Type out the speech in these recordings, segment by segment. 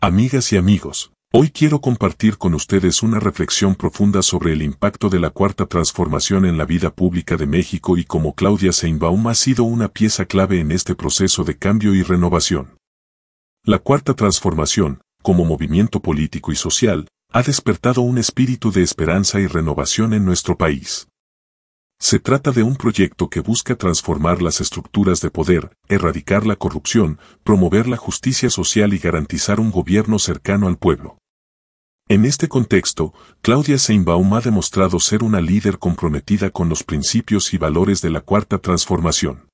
Amigas y amigos, hoy quiero compartir con ustedes una reflexión profunda sobre el impacto de la cuarta transformación en la vida pública de México y cómo Claudia Seinbaum ha sido una pieza clave en este proceso de cambio y renovación. La cuarta transformación, como movimiento político y social, ha despertado un espíritu de esperanza y renovación en nuestro país. Se trata de un proyecto que busca transformar las estructuras de poder, erradicar la corrupción, promover la justicia social y garantizar un gobierno cercano al pueblo. En este contexto, Claudia Seinbaum ha demostrado ser una líder comprometida con los principios y valores de la Cuarta Transformación.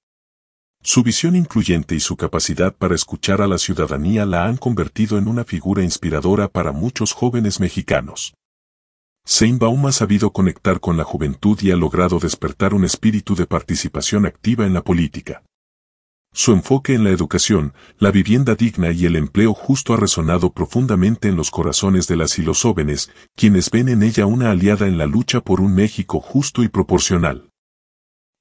Su visión incluyente y su capacidad para escuchar a la ciudadanía la han convertido en una figura inspiradora para muchos jóvenes mexicanos. Seinbaum ha sabido conectar con la juventud y ha logrado despertar un espíritu de participación activa en la política. Su enfoque en la educación, la vivienda digna y el empleo justo ha resonado profundamente en los corazones de las y los jóvenes, quienes ven en ella una aliada en la lucha por un México justo y proporcional.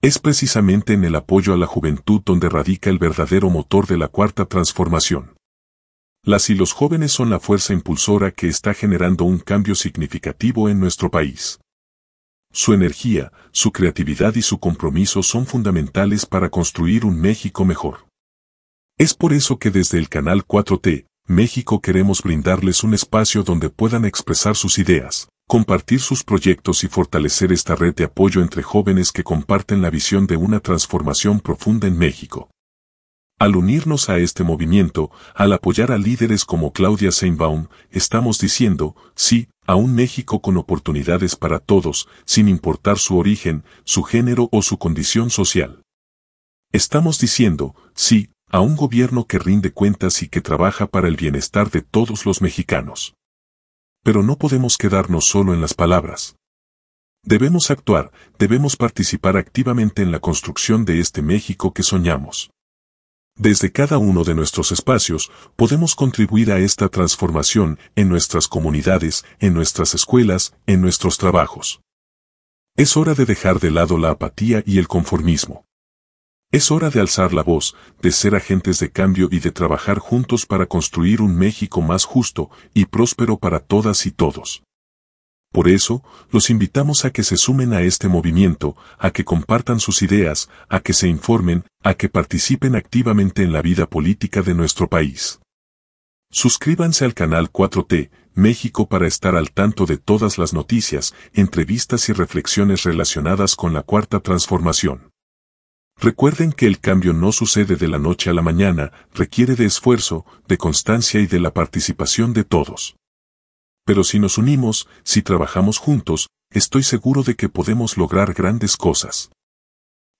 Es precisamente en el apoyo a la juventud donde radica el verdadero motor de la cuarta transformación. Las y los jóvenes son la fuerza impulsora que está generando un cambio significativo en nuestro país. Su energía, su creatividad y su compromiso son fundamentales para construir un México mejor. Es por eso que desde el canal 4T, México queremos brindarles un espacio donde puedan expresar sus ideas, compartir sus proyectos y fortalecer esta red de apoyo entre jóvenes que comparten la visión de una transformación profunda en México. Al unirnos a este movimiento, al apoyar a líderes como Claudia Seinbaum, estamos diciendo, sí, a un México con oportunidades para todos, sin importar su origen, su género o su condición social. Estamos diciendo, sí, a un gobierno que rinde cuentas y que trabaja para el bienestar de todos los mexicanos. Pero no podemos quedarnos solo en las palabras. Debemos actuar, debemos participar activamente en la construcción de este México que soñamos. Desde cada uno de nuestros espacios podemos contribuir a esta transformación en nuestras comunidades, en nuestras escuelas, en nuestros trabajos. Es hora de dejar de lado la apatía y el conformismo. Es hora de alzar la voz, de ser agentes de cambio y de trabajar juntos para construir un México más justo y próspero para todas y todos. Por eso, los invitamos a que se sumen a este movimiento, a que compartan sus ideas, a que se informen, a que participen activamente en la vida política de nuestro país. Suscríbanse al canal 4T, México para estar al tanto de todas las noticias, entrevistas y reflexiones relacionadas con la Cuarta Transformación. Recuerden que el cambio no sucede de la noche a la mañana, requiere de esfuerzo, de constancia y de la participación de todos. Pero si nos unimos, si trabajamos juntos, estoy seguro de que podemos lograr grandes cosas.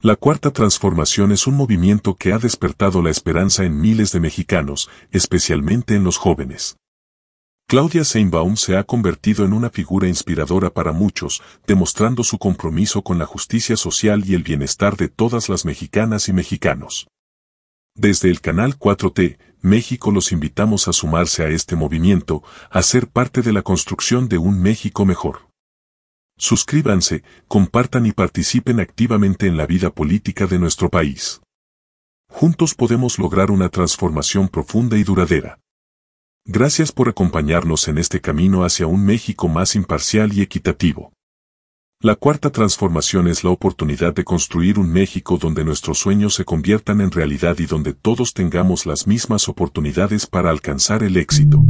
La cuarta transformación es un movimiento que ha despertado la esperanza en miles de mexicanos, especialmente en los jóvenes. Claudia Seinbaum se ha convertido en una figura inspiradora para muchos, demostrando su compromiso con la justicia social y el bienestar de todas las mexicanas y mexicanos. Desde el canal 4T, México los invitamos a sumarse a este movimiento, a ser parte de la construcción de un México mejor. Suscríbanse, compartan y participen activamente en la vida política de nuestro país. Juntos podemos lograr una transformación profunda y duradera. Gracias por acompañarnos en este camino hacia un México más imparcial y equitativo. La cuarta transformación es la oportunidad de construir un México donde nuestros sueños se conviertan en realidad y donde todos tengamos las mismas oportunidades para alcanzar el éxito.